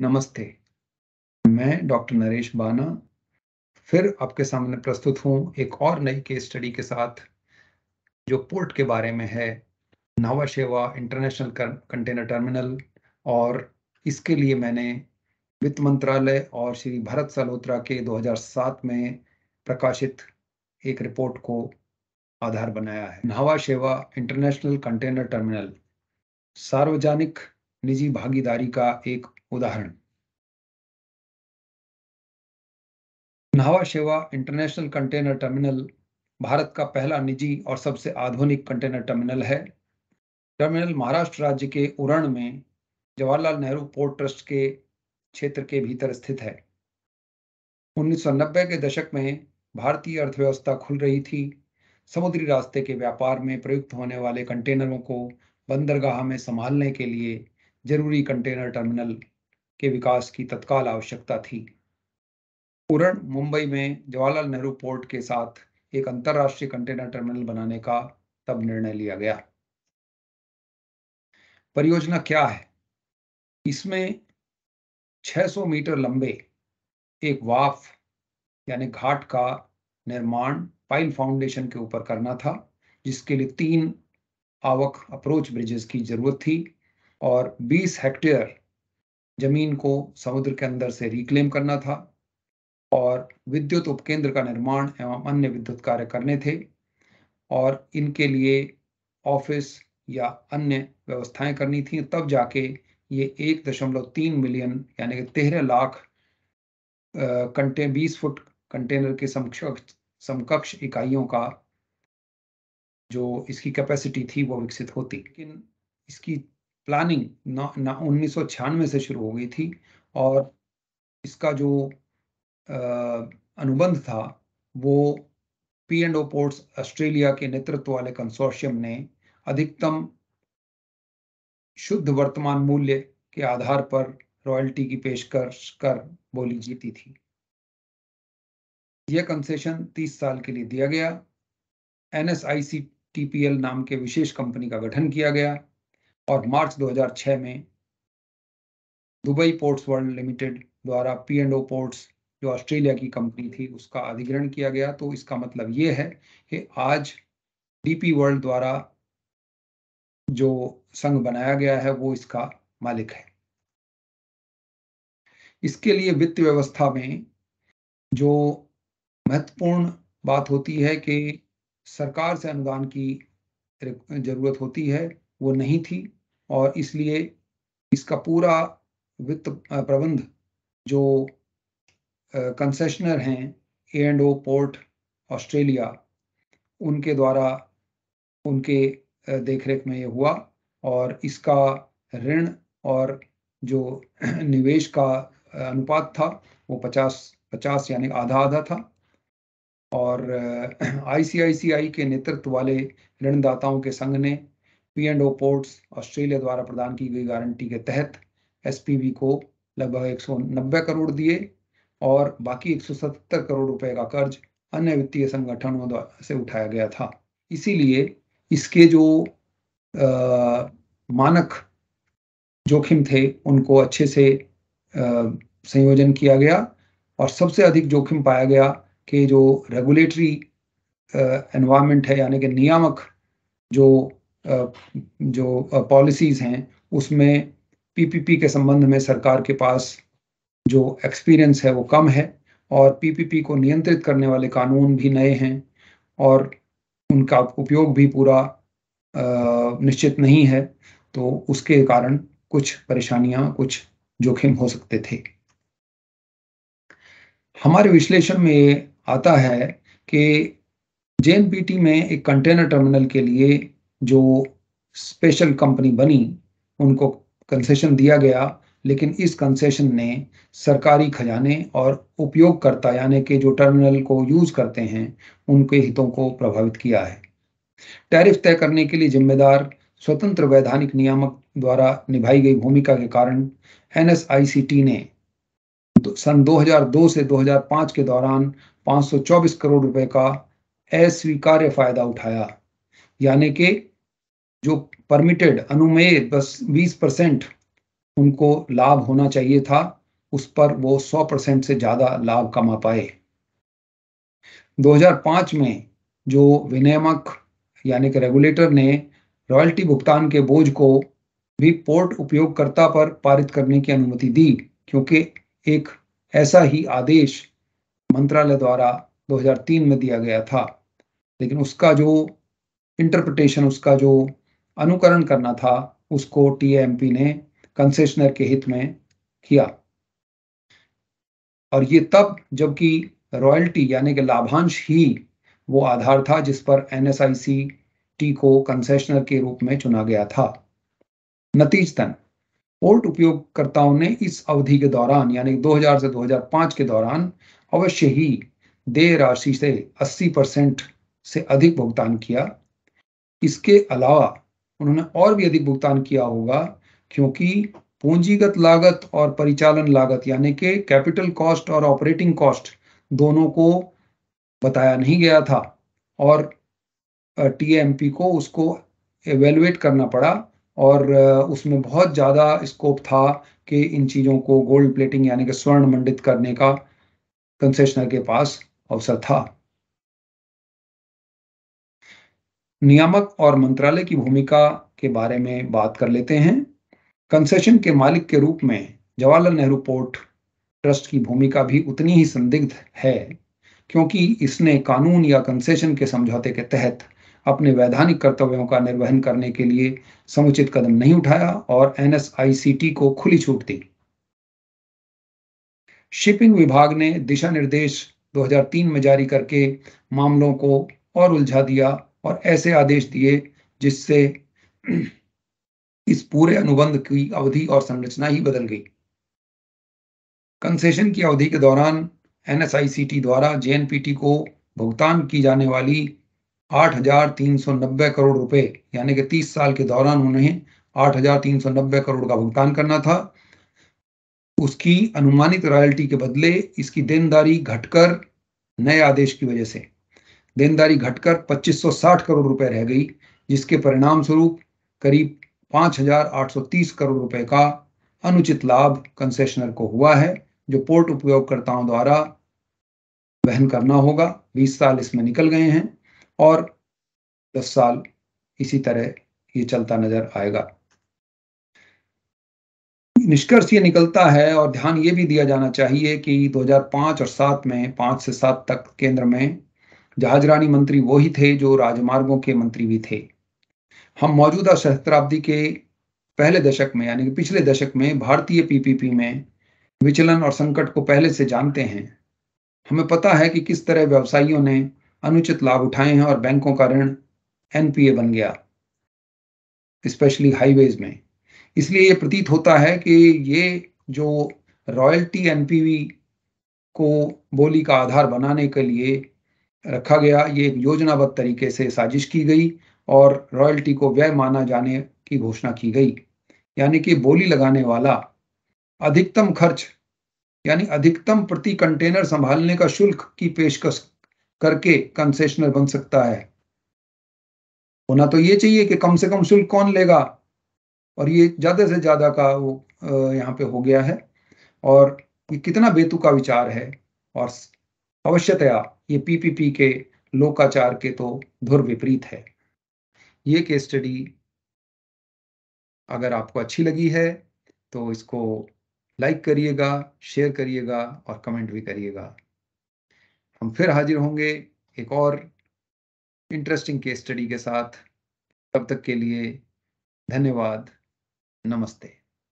नमस्ते मैं डॉक्टर नरेश बाना फिर आपके सामने प्रस्तुत हूं एक और नई केस स्टडी के साथ जो पोर्ट के बारे में है सेवा इंटरनेशनल कंटेनर टर्मिनल और इसके लिए मैंने वित्त मंत्रालय और श्री भरत सल्होत्रा के 2007 में प्रकाशित एक रिपोर्ट को आधार बनाया है सेवा इंटरनेशनल कंटेनर टर्मिनल सार्वजनिक निजी भागीदारी का एक उदाहरण नावा शेवा इंटरनेशनल कंटेनर टर्मिनल भारत का पहला निजी और सबसे आधुनिक कंटेनर टर्मिनल है टर्मिनल महाराष्ट्र राज्य के उरण में जवाहरलाल नेहरू पोर्ट ट्रस्ट के क्षेत्र के भीतर स्थित है 1990 के दशक में भारतीय अर्थव्यवस्था खुल रही थी समुद्री रास्ते के व्यापार में प्रयुक्त होने वाले कंटेनरों को बंदरगाह में संभालने के लिए जरूरी कंटेनर टर्मिनल के विकास की तत्काल आवश्यकता थी पूरण मुंबई में जवाहरलाल नेहरू पोर्ट के साथ एक अंतरराष्ट्रीय कंटेनर टर्मिनल बनाने का तब निर्णय लिया गया परियोजना क्या है इसमें 600 मीटर लंबे एक वाफ यानी घाट का निर्माण पाइल फाउंडेशन के ऊपर करना था जिसके लिए तीन आवक अप्रोच ब्रिजेस की जरूरत थी और 20 हेक्टेयर जमीन को समुद्र के अंदर से रिक्लेम करना था और विद्युत उपकेंद्र का निर्माण एवं अन्य विद्युत कार्य करने थे और इनके लिए ऑफिस या अन्य व्यवस्थाएं करनी थी तब जाके ये एक दशमलव तीन मिलियन यानी कि तेरह लाख कंटे बीस फुट कंटेनर के समकक्ष समकक्ष इकाइयों का जो इसकी कैपेसिटी थी वो विकसित होती लेकिन इसकी प्लानिंग ना ना उन्नीस से शुरू हो गई थी और इसका जो अनुबंध था वो P and O ports Australia के नेतृत्व वाले कंसोर्शियम ने अधिकतम शुद्ध वर्तमान मूल्य के आधार पर रॉयल्टी की पेशकश कर बोली जीती थी यह कंसेशन 30 साल के लिए दिया गया एन नाम के विशेष कंपनी का गठन किया गया और मार्च 2006 में दुबई पोर्ट्स वर्ल्ड लिमिटेड द्वारा पी एंड ओ पोर्ट्स जो ऑस्ट्रेलिया की कंपनी थी उसका अधिग्रहण किया गया तो इसका मतलब ये है कि आज डीपी वर्ल्ड द्वारा जो संघ बनाया गया है वो इसका मालिक है इसके लिए वित्त व्यवस्था में जो महत्वपूर्ण बात होती है कि सरकार से अनुदान की जरूरत होती है वो नहीं थी और इसलिए इसका पूरा वित्त प्रबंध जो कंसेशनर हैं A and O port Australia उनके द्वारा उनके देखरेख में ये हुआ और इसका ऋण और जो निवेश का अनुपात था वो 50 50 यानी आधा आधा था और आईसीआईसीआई के नेतृत्व वाले ऋणदाताओं के संघ ने P and O ports Australia द्वारा प्रदान की गई गारंटी के तहत एसपीवी को लगभग 190 करोड़ दिए और बाकी 170 करोड़ रुपए का कर्ज अन्य वित्तीय संगठनों द्वारा से उठाया गया था इसीलिए इसके जो आ, मानक जोखिम थे उनको अच्छे से आ, संयोजन किया गया और सबसे अधिक जोखिम पाया गया कि जो रेगुलेटरी एनवायरमेंट है यानी कि नियामक जो जो पॉलिसीज़ हैं उसमें पीपीपी के संबंध में सरकार के पास जो एक्सपीरियंस है वो कम है और पीपीपी को नियंत्रित करने वाले कानून भी नए हैं और उनका उपयोग भी पूरा निश्चित नहीं है तो उसके कारण कुछ परेशानियां कुछ जोखिम हो सकते थे हमारे विश्लेषण में आता है कि जेएनपीटी में एक कंटेनर टर्मिनल के लिए जो स्पेशल कंपनी बनी उनको कंसेशन दिया गया लेकिन इस कंसेशन ने सरकारी खजाने और उपयोगकर्ता यानी कि जो टर्मिनल को यूज़ करते हैं उनके हितों को प्रभावित किया है टैरिफ तय करने के लिए जिम्मेदार स्वतंत्र वैधानिक नियामक द्वारा निभाई गई भूमिका के कारण एन ने सन 2002 से 2005 के दौरान 524 करोड़ रुपए का अस्वीकार्य फायदा उठाया यानी कि जो परमिटेड अनुमेय बस बीस परसेंट उनको लाभ होना चाहिए था उस पर वो सौ परसेंट से ज़्यादा लाभ कमा पाए 2005 में जो विनियामक यानी कि रेगुलेटर ने रॉयल्टी भुगतान के बोझ को भी पोर्ट उपयोगकर्ता पर पारित करने की अनुमति दी क्योंकि एक ऐसा ही आदेश मंत्रालय द्वारा 2003 में दिया गया था लेकिन उसका जो इंटरप्रिटेशन उसका जो अनुकरण करना था उसको टीएमपी ने कंसेशनर के हित में किया और ये तब जबकि रॉयल्टी यानी कि लाभांश ही वो आधार था जिस पर एनएसआईसी टी को कंसेशनर के रूप में चुना गया था नतीजतन पोर्ट उपयोगकर्ताओं ने इस अवधि के दौरान यानी 2000 से 2005 के दौरान अवश्य ही देय राशि से 80 परसेंट से अधिक भुगतान किया इसके अलावा उन्होंने और भी अधिक भुगतान किया होगा क्योंकि पूंजीगत लागत और परिचालन लागत यानी कि कैपिटल कॉस्ट और ऑपरेटिंग कॉस्ट दोनों को बताया नहीं गया था और टीएमपी को उसको एवेलुएट करना पड़ा और उसमें बहुत ज़्यादा स्कोप था कि इन चीज़ों को गोल्ड प्लेटिंग यानी कि स्वर्ण मंडित करने का कंसेशनर के पास अवसर था नियामक और मंत्रालय की भूमिका के बारे में बात कर लेते हैं कंसेशन के मालिक के रूप में जवाहरलाल नेहरू पोर्ट ट्रस्ट की भूमिका भी उतनी ही संदिग्ध है क्योंकि इसने कानून या कंसेशन के समझौते के तहत अपने वैधानिक कर्तव्यों का निर्वहन करने के लिए समुचित कदम नहीं उठाया और एनएसआईसीटी को खुली छूट दी शिपिंग विभाग ने दिशा निर्देश 2003 में जारी करके मामलों को और उलझा दिया और ऐसे आदेश दिए जिससे इस पूरे अनुबंध की अवधि और संरचना ही बदल गई कंसेशन की अवधि के दौरान एनएसआईसीटी द्वारा जेएनपीटी को भुगतान की जाने वाली 8,390 करोड़ रुपए यानी कि 30 साल के दौरान उन्हें 8,390 करोड़ का भुगतान करना था उसकी अनुमानित रॉयल्टी के बदले इसकी देनदारी घटकर नए आदेश की वजह से देनदारी घटकर 2560 करोड़ रुपए रह गई जिसके परिणाम स्वरूप करीब 5830 करोड़ रुपए का अनुचित लाभ कंसेशनर को हुआ है जो पोर्ट उपयोगकर्ताओं द्वारा वहन करना होगा 20 साल इसमें निकल गए हैं और 10 साल इसी तरह ये चलता नजर आएगा निष्कर्ष ये निकलता है और ध्यान ये भी दिया जाना चाहिए कि 2005 और 7 में 5 से 7 तक केंद्र में जहाजरानी मंत्री वो ही थे जो राजमार्गों के मंत्री भी थे हम मौजूदा सहस्त्राब्दी के पहले दशक में यानी कि पिछले दशक में भारतीय पीपीपी में विचलन और संकट को पहले से जानते हैं हमें पता है कि किस तरह व्यवसायियों ने अनुचित लाभ उठाए हैं और बैंकों का ऋण एनपीए बन गया स्पेशली हाईवेज में इसलिए ये प्रतीत होता है कि ये जो रॉयल्टी एनपीवी को बोली का आधार बनाने के लिए रखा गया ये योजनाबद्ध तरीके से साजिश की गई और रॉयल्टी को व्यय माना जाने की घोषणा की गई यानी कि बोली लगाने वाला अधिकतम खर्च यानी अधिकतम प्रति कंटेनर संभालने का शुल्क की पेशकश करके कंसेशनर बन सकता है होना तो ये चाहिए कि कम से कम शुल्क कौन लेगा और ये ज़्यादा से ज़्यादा का वो यहाँ पे हो गया है और ये कितना बेतुका विचार है और अवश्यतया ये पीपीपी के लोकाचार के तो धुर विपरीत है ये केस स्टडी अगर आपको अच्छी लगी है तो इसको लाइक करिएगा शेयर करिएगा और कमेंट भी करिएगा हम फिर हाजिर होंगे एक और इंटरेस्टिंग केस स्टडी के साथ तब तक के लिए धन्यवाद नमस्ते